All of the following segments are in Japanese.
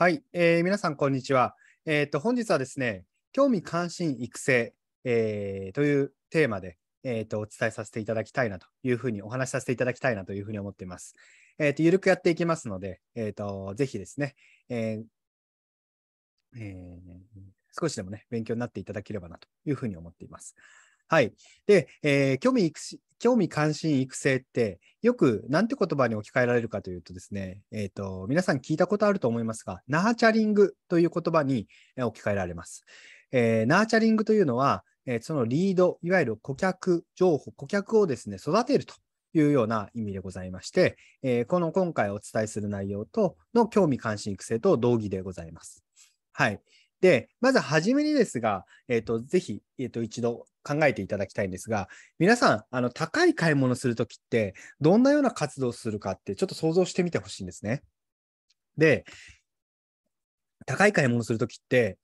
はい、えー、皆さん、こんにちは。えー、と、本日はですね、興味関心育成、えー、というテーマで、えっ、と、お伝えさせていただきたいなというふうに、お話しさせていただきたいなというふうに思っています。えっ、と、ゆるくやっていきますので、えっ、と、ぜひですね、ええ少しでもね、勉強になっていただければなというふうに思っています。はい。で、えー、興味興味関心育成って、よくなんて言葉に置き換えられるかというとですね、えっ、ー、と、皆さん聞いたことあると思いますが、ナーチャリングという言葉に置き換えられます。えー、ナーチャリングというのは、えー、そのリード、いわゆる顧客情報、顧客をですね、育てるというような意味でございまして、えー、この今回お伝えする内容との興味関心育成と同義でございます。はい。で、まずはじめにですが、えっ、ー、と、ぜひ、えっ、ー、と、一度考えていただきたいんですが、皆さん、あの高い買い物するときって、どんなような活動をするかって、ちょっと想像してみてほしいんですね。で、高い買い物するときって、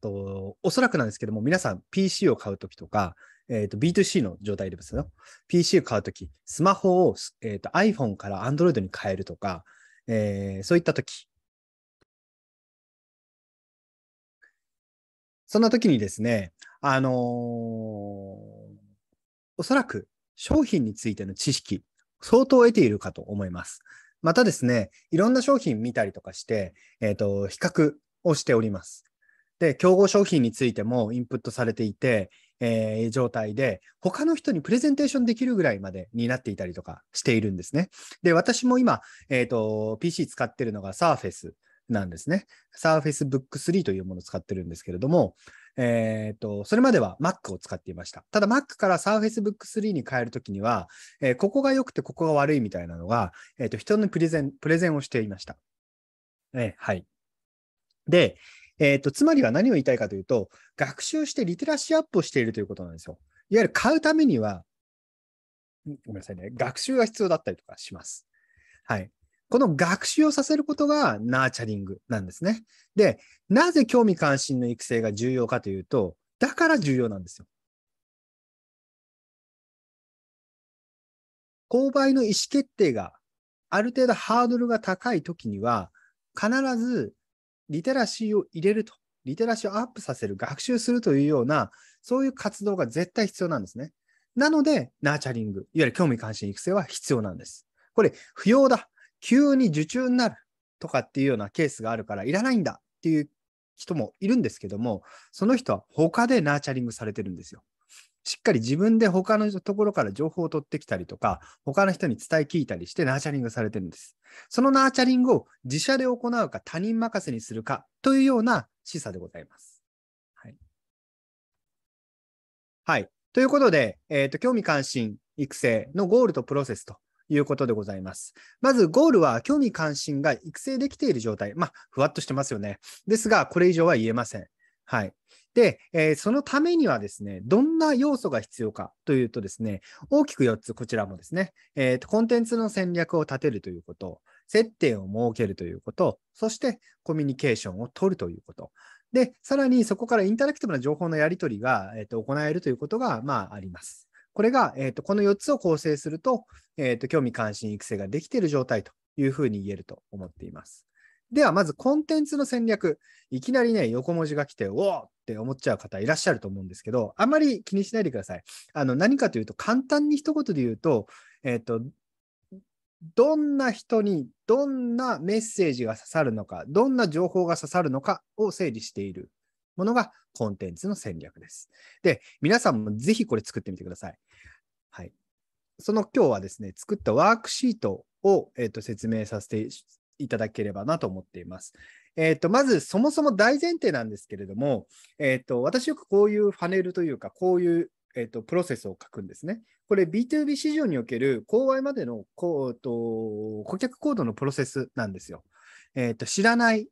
とおそらくなんですけども、皆さん PC を買うときとか、えーと、B2C の状態ですよ。PC を買うとき、スマホを、えーと、iPhone から Android に変えるとか、えー、そういったとき。そんなときにですね、あのー、おそらく商品についての知識、相当得ているかと思います。またですね、いろんな商品見たりとかして、えっ、ー、と、比較をしております。で、競合商品についてもインプットされていて、えー、状態で、他の人にプレゼンテーションできるぐらいまでになっていたりとかしているんですね。で、私も今、えっ、ー、と、PC 使ってるのが Surface なんですね。Surface Book 3というものを使ってるんですけれども、えっ、ー、と、それまでは Mac を使っていました。ただ Mac から Surface Book 3に変えるときには、えー、ここが良くてここが悪いみたいなのが、えっ、ー、と、人のプレゼン、プレゼンをしていました。えはい。で、えっ、と、つまりは何を言いたいかというと、学習してリテラシーアップをしているということなんですよ。いわゆる買うためには、ごめんなさいね、学習が必要だったりとかします。はい。この学習をさせることがナーチャリングなんですね。で、なぜ興味関心の育成が重要かというと、だから重要なんですよ。購買の意思決定がある程度ハードルが高いときには、必ずリテラシーを入れると、リテラシーをアップさせる、学習するというような、そういう活動が絶対必要なんですね。なので、ナーチャリング、いわゆる興味関心育成は必要なんです。これ、不要だ。急に受注になるとかっていうようなケースがあるから、いらないんだっていう人もいるんですけども、その人は他でナーチャリングされてるんですよ。しっかり自分で他のところから情報を取ってきたりとか、他の人に伝え聞いたりしてナーチャリングされてるんです。そのナーチャリングを自社で行うか他人任せにするかというような示唆でございます。はい。はい。ということで、えっ、ー、と、興味関心育成のゴールとプロセスということでございます。まず、ゴールは興味関心が育成できている状態。まあ、ふわっとしてますよね。ですが、これ以上は言えません。はい。で、えー、そのためにはですね、どんな要素が必要かというとですね、大きく4つ、こちらもですね、えーと、コンテンツの戦略を立てるということ、接点を設けるということ、そしてコミュニケーションを取るということ。で、さらにそこからインタラクティブな情報のやり取りが、えーと行えるということが、まあ、あります。これが、えーと、この4つを構成すると,、えーと、興味関心育成ができている状態というふうに言えると思っています。では、まずコンテンツの戦略。いきなりね、横文字が来て、おおって思っちゃう方いらっしゃると思うんですけど、あまり気にしないでください。あの何かというと、簡単に一言で言うと、えっ、ー、と、どんな人にどんなメッセージが刺さるのか、どんな情報が刺さるのかを整理しているものがコンテンツの戦略です。で、皆さんもぜひこれ作ってみてください。はい。その今日はですね、作ったワークシートを、えーと、説明させていただければなと思っています。えーと、まず、そもそも大前提なんですけれども、えーと、私よくこういうファネルというか、こういう、えー、とプロセスを書くんですね。これ B2B 市場における購買までのこうと顧客行動のプロセスなんですよ。えー、と知らない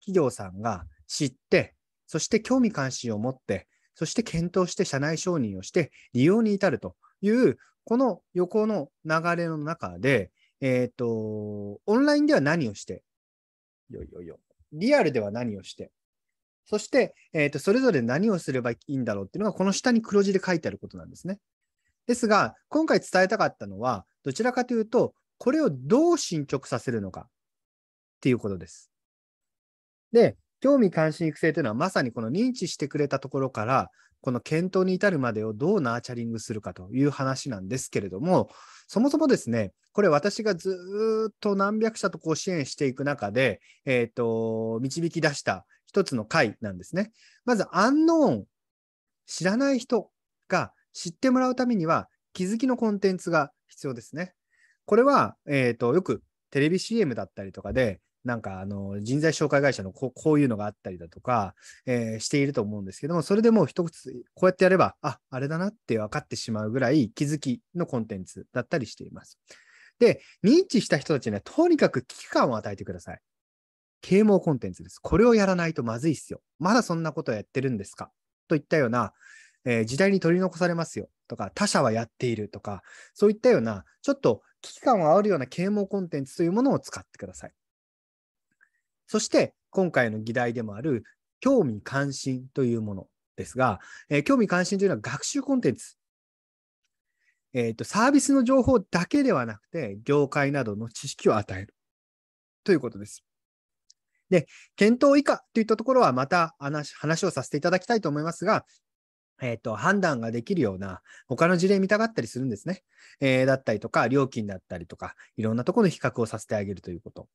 企業さんが知って、そして興味関心を持って、そして検討して社内承認をして利用に至るという、この横の流れの中で、えっ、ー、と、オンラインでは何をして、よいよいよ、リアルでは何をして、そして、えーと、とそれぞれ何をすればいいんだろうっていうのが、この下に黒字で書いてあることなんですね。ですが、今回伝えたかったのは、どちらかというと、これをどう進捗させるのかっていうことです。で、興味関心育成というのはまさにこの認知してくれたところから、この検討に至るまでをどうナーチャリングするかという話なんですけれども、そもそもですね、これ私がずっと何百社とこう支援していく中で、えっ、ー、と、導き出した一つの回なんですね。まず、アンノーン、知らない人が知ってもらうためには、気づきのコンテンツが必要ですね。これは、えっ、ー、と、よくテレビ CM だったりとかで、なんかあの人材紹介会社のこういうのがあったりだとか、えー、していると思うんですけども、それでもう一つ、こうやってやれば、あ、あれだなって分かってしまうぐらい気づきのコンテンツだったりしています。で、認知した人たちにはとにかく危機感を与えてください。啓蒙コンテンツです。これをやらないとまずいっすよ。まだそんなことやってるんですかといったような、えー、時代に取り残されますよとか、他者はやっているとか、そういったような、ちょっと危機感を煽るような啓蒙コンテンツというものを使ってください。そして今回の議題でもある興味関心というものですが、えー、興味関心というのは学習コンテンツ。えーと、サービスの情報だけではなくて、業界などの知識を与えるということです。で、検討以下といったところはまた話をさせていただきたいと思いますが、えっ、ー、と、判断ができるような、他の事例見たがったりするんですね。えー、だったりとか、料金だったりとか、いろんなところの比較をさせてあげるということ。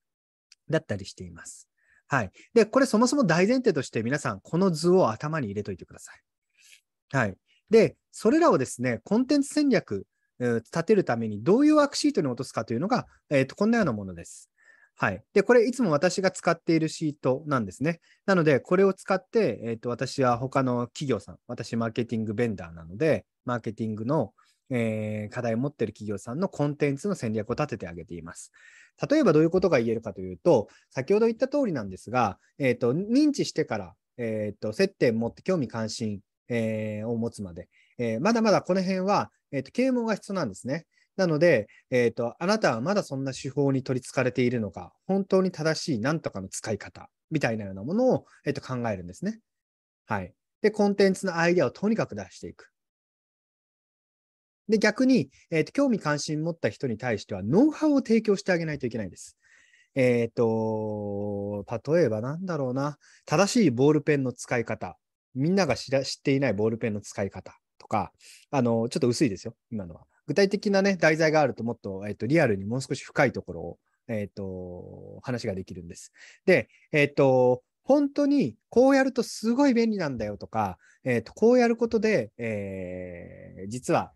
だったりしています。はい。で、これそもそも大前提として皆さん、この図を頭に入れといてください。はい。で、それらをですね、コンテンツ戦略、立てるためにどういうワークシートに落とすかというのが、えー、とこんなようなものです。はい。で、これいつも私が使っているシートなんですね。なので、これを使って、えー、と私は他の企業さん、私マーケティングベンダーなので、マーケティングの、えー、課題を持っている企業さんのコンテンツの戦略を立ててあげています。例えばどういうことが言えるかというと、先ほど言った通りなんですが、えーと、認知してから、えーと、接点を持って興味関心、えー、を持つまで、えー、まだまだこの辺は、えーと、と啓蒙が必要なんですね。なので、えーと、あなたはまだそんな手法に取りつかれているのか、本当に正しい何とかの使い方みたいなようなものを、えー、と考えるんですね。はい。で、コンテンツのアイデアをとにかく出していく。で、逆に、えーと、興味関心持った人に対しては、ノウハウを提供してあげないといけないんです。えっ、ー、と、例えばなんだろうな、正しいボールペンの使い方、みんなが知ら知っていないボールペンの使い方とか、あの、ちょっと薄いですよ、今のは。具体的なね、題材があるともっと、えっ、ー、と、リアルにもう少し深いところを、えっ、ー、と、話ができるんです。で、えっ、と、本当にこうやるとすごい便利なんだよとか、えっ、ー、とこうやることで、えー、実は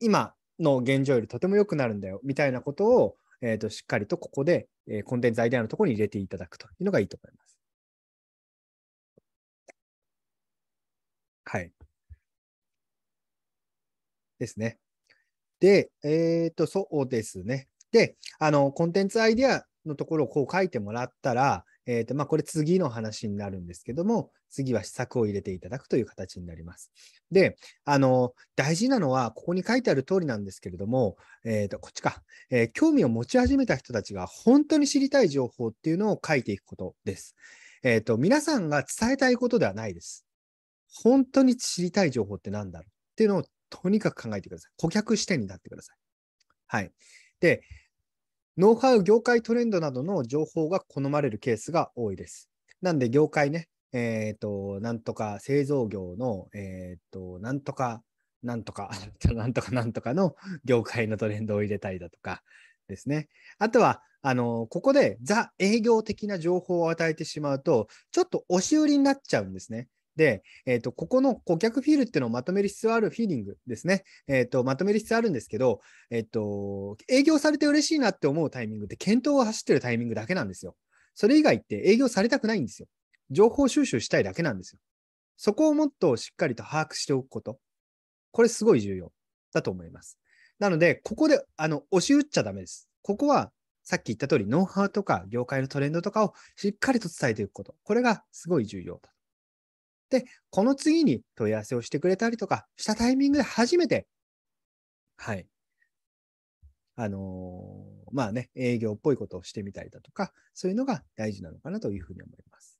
今の現状よりとても良くなるんだよみたいなことを、えーと、しっかりとここで、えー、コンテンツアイデアのところに入れていただくというのがいいと思います。はい。ですね。で、えっ、ー、と、そうですね。で、あの、コンテンツアイデアのところをこう書いてもらったら、えーとまあ、これ次の話になるんですけども、次は施策を入れていただくという形になります。で、あの大事なのは、ここに書いてある通りなんですけれども、えーと、こっちか、えー、興味を持ち始めた人たちが本当に知りたい情報っていうのを書いていくことです。えーと皆さんが伝えたいことではないです。本当に知りたい情報って何だろうっていうのをとにかく考えてください。顧客視点になってください。はい。で、ノウハウ、業界トレンドなどの情報が好まれるケースが多いです。なんで、業界ね、えっ、ー、と、なんとか製造業の、えっ、ー、と、なんとか、なんとか、なんとかなんとかの業界のトレンドを入れたりだとかですね。あとは、あの、ここでザ営業的な情報を与えてしまうと、ちょっと押し売りになっちゃうんですね。で、えーと、ここの顧客フィールっていうのをまとめる必要あるフィーリングですね、えーと、まとめる必要あるんですけど、えーと、営業されて嬉しいなって思うタイミングって、検討を走ってるタイミングだけなんですよ。それ以外って営業されたくないんですよ。情報収集したいだけなんですよ。そこをもっとしっかりと把握しておくこと。これすごい重要だと思います。なので、ここであの押し打っちゃだめです。ここはさっき言った通り、ノウハウとか業界のトレンドとかをしっかりと伝えていくこと。これがすごい重要だとで、この次に問い合わせをしてくれたりとかしたタイミングで初めて、はい。あのー、まあね、営業っぽいことをしてみたりだとか、そういうのが大事なのかなというふうに思います。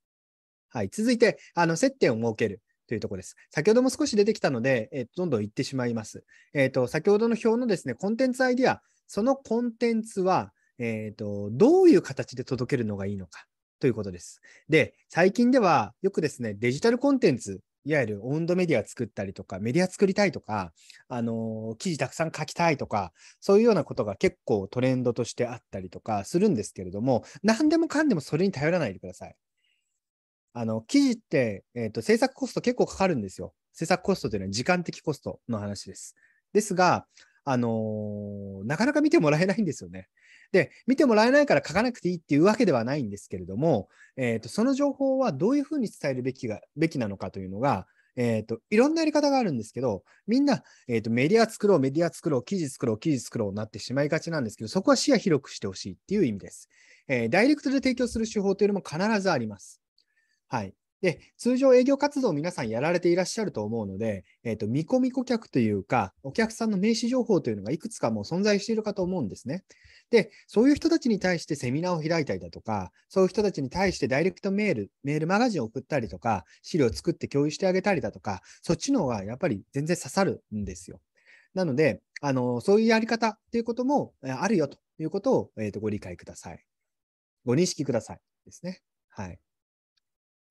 はい。続いて、あの、接点を設ける。というところです。先ほども少し出てきたので、えー、どんどん行ってしまいます。えっ、ー、と、先ほどの表のですね、コンテンツアイディア、そのコンテンツは、えっ、ー、と、どういう形で届けるのがいいのか。ということです。で、最近ではよくですね、デジタルコンテンツ、いわゆる温度メディア作ったりとか、メディア作りたいとか、あのー、記事たくさん書きたいとか、そういうようなことが結構トレンドとしてあったりとかするんですけれども、何でもかんでもそれに頼らないでください。あの、記事って、えっ、ー、と、制作コスト結構かかるんですよ。制作コストというのは時間的コストの話です。ですが、あのー、なかなか見てもらえないんですよね。で、見てもらえないから書かなくていいっていうわけではないんですけれども、えーと、その情報はどういうふうに伝えるべきがべきなのかというのが、えーと、いろんなやり方があるんですけど、みんな、えーと、メディア作ろう、メディア作ろう、記事作ろう、記事作ろうになってしまいがちなんですけど、そこは視野広くしてほしいっていう意味です。えー、ダイレクトで提供する手法というのも必ずあります。はい。で通常営業活動を皆さんやられていらっしゃると思うので、えーと、見込み顧客というか、お客さんの名刺情報というのがいくつかもう存在しているかと思うんですね。で、そういう人たちに対してセミナーを開いたりだとか、そういう人たちに対してダイレクトメール、メールマガジンを送ったりとか、資料を作って共有してあげたりだとか、そっちの方がやっぱり全然刺さるんですよ。なので、あのそういうやり方っていうこともあるよということを、えーとご理解ください。ご認識くださいですね。はい。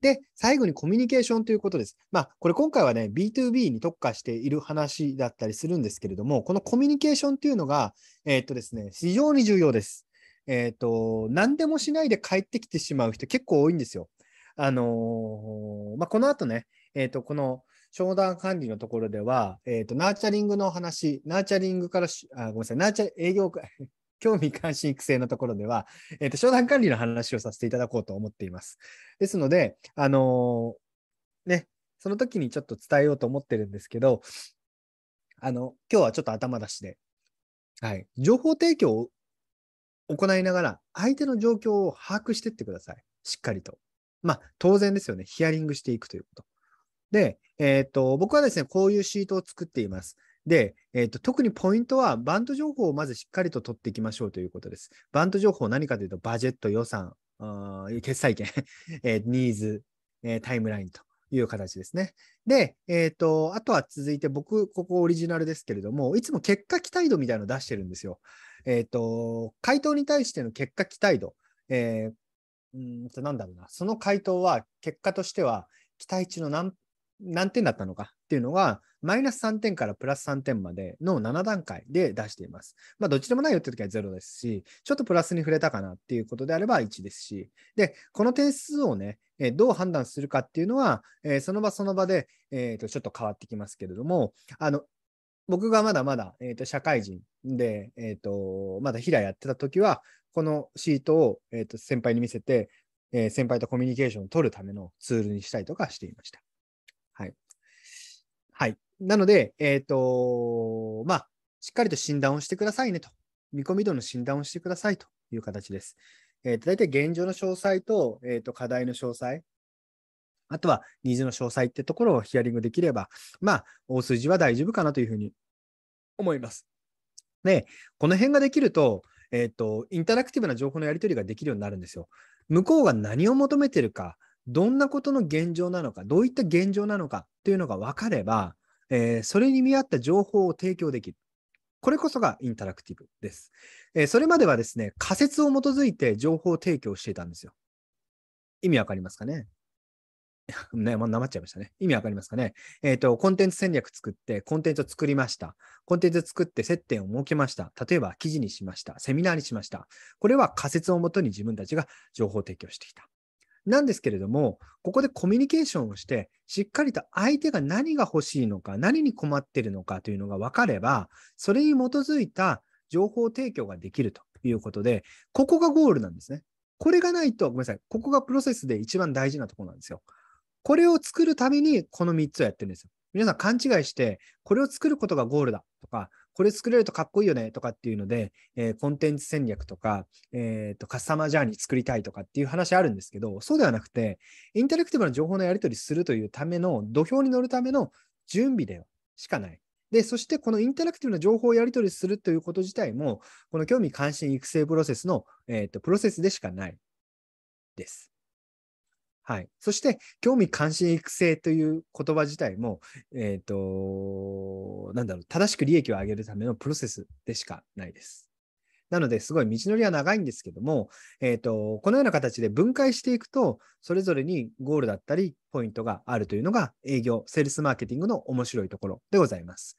で、最後にコミュニケーションということです。まあ、これ今回はね、B2B に特化している話だったりするんですけれども、このコミュニケーションというのが、えー、っとですね、非常に重要です。えー、っと、何でもしないで帰ってきてしまう人結構多いんですよ。あのー、まあ、この後ね、えっと、この、商談管理のところでは、えっ、と、ナーチャリングの話、ナーチャリングからあ、ごめんなさい、ナーチャ営業会、興味関心育成のところでは、えーと、商談管理の話をさせていただこうと思っています。ですので、あのー、ね、その時にちょっと伝えようと思ってるんですけど、あの、今日はちょっと頭出しで、はい、情報提供を行いながら、相手の状況を把握していってください。しっかりと。まあ、当然ですよね。ヒアリングしていくということ。で、えっ、ー、と、僕はですね、こういうシートを作っています。で、えーと、特にポイントは、バント情報をまずしっかりと取っていきましょうということです。バント情報、何かというと、バジェット、予算、あ決済権、えー、ニーズ、えー、タイムラインという形ですね。で、えーと、あとは続いて、僕、ここオリジナルですけれども、いつも結果期待度みたいなのを出してるんですよ。えっ、ー、と、回答に対しての結果期待度、えー、うんなんだろうな、その回答は、結果としては、期待値の何何点だったのか、っていうのは、マイナス3点からプラス3点までの7段階で出しています。まあ、どっちでもないよって時は0ですし、ちょっとプラスに触れたかなっていうことであれば1ですし、で、この点数をね、えどう判断するかっていうのは、えその場その場で、えー、とちょっと変わってきますけれども、あの僕がまだまだ、えー、と社会人で、えー、とまだ平やってた時は、このシートを、えー、と先輩に見せて、え先輩とコミュニケーションを取るためのツールにしたりとかしていました。はい。はい。なので、えっ、ー、と、まあ、しっかりと診断をしてくださいねと。見込み度の診断をしてくださいという形です。えーと、大体現状の詳細と,、えーと、課題の詳細、あとはニーズの詳細ってところをヒアリングできれば、まあ、大筋は大丈夫かなというふうに思います。で、この辺ができると、えーとインタラクティブな情報のやり取りができるようになるんですよ。向こうが何を求めてるか、どんなことの現状なのか、どういった現状なのかというのが分かれば、えー、それに見合った情報を提供できる。これこそがインタラクティブです。えー、それまではですね、仮説を基づいて情報提供していたんですよ。意味わかりますかね ね、もうなまっちゃいましたね。意味わかりますかねえっ、ー、と、コンテンツ戦略作って、コンテンツを作りました。コンテンツ作って接点を設けました。例えば、記事にしました。セミナーにしました。これは仮説をもとに自分たちが情報提供してきた。なんですけれども、ここでコミュニケーションをして、しっかりと相手が何が欲しいのか、何に困っているのかというのが分かれば、それに基づいた情報提供ができるということで、ここがゴールなんですね。これがないと、ごめんなさい、ここがプロセスで一番大事なところなんですよ。これを作るために、この3つをやってるんですよ。皆さん勘違いして、これを作ることがゴールだとか、これ作れるとかっこいいよねとかっていうので、えー、コンテンツ戦略とか、えーと、カスタマージャーニー作りたいとかっていう話あるんですけど、そうではなくて、インタラクティブな情報のやり取りするというための、土俵に乗るための準備でしかない。で、そしてこのインタラクティブな情報をやり取りするということ自体も、この興味関心育成プロセスの、えーと、とプロセスでしかないです。はい、そして興味関心育成という言葉自体も、えーと、なんだろう正しく利益を上げるためのプロセスでしかないです。なのですごい道のりは長いんですけども、えーとこのような形で分解していくとそれぞれにゴールだったりポイントがあるというのが営業セールスマーケティングの面白いところでございます。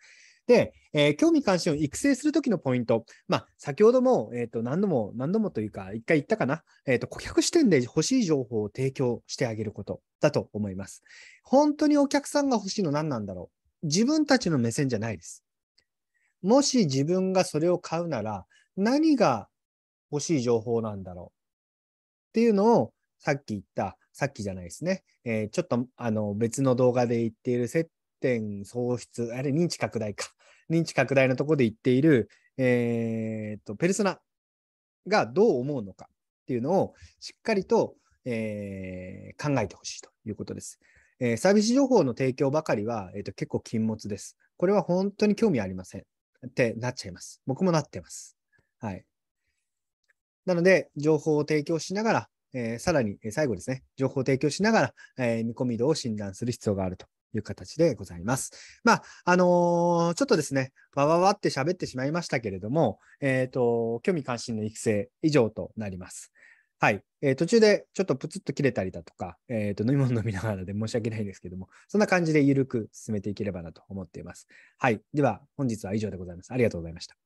で、えー、興味関心を育成するときのポイント、まあ、先ほども、えー、と何度も何度もというか、一回言ったかな、えーと、顧客視点で欲しい情報を提供してあげることだと思います。本当にお客さんが欲しいの何なんだろう自分たちの目線じゃないです。もし自分がそれを買うなら、何が欲しい情報なんだろうっていうのを、さっき言った、さっきじゃないですね。えー、ちょっとあの別の動画で言っている接点喪失、あれ認知拡大か。認知拡大のところで言っている、えー、っと、ペルソナがどう思うのかっていうのをしっかりと、えー、考えてほしいということです。えー、サービス情報の提供ばかりは、えーと、と結構禁物です。これは本当に興味ありませんってなっちゃいます。僕もなってます。はい。なので、情報を提供しながら、えー、さらに、えー、最後ですね、情報を提供しながら、えー、見込み度を診断する必要があるという形でございます。まあ、あのー、ちょっとですね、わわわって喋ってしまいましたけれども、えっ、ー、と、興味関心の育成以上となります。はい、えー、途中でちょっとプツッと切れたりだとか、えー、と飲み物飲みながらで申し訳ないですけども、そんな感じで緩く進めていければなと思っています。はい、では本日は以上でございます。ありがとうございました。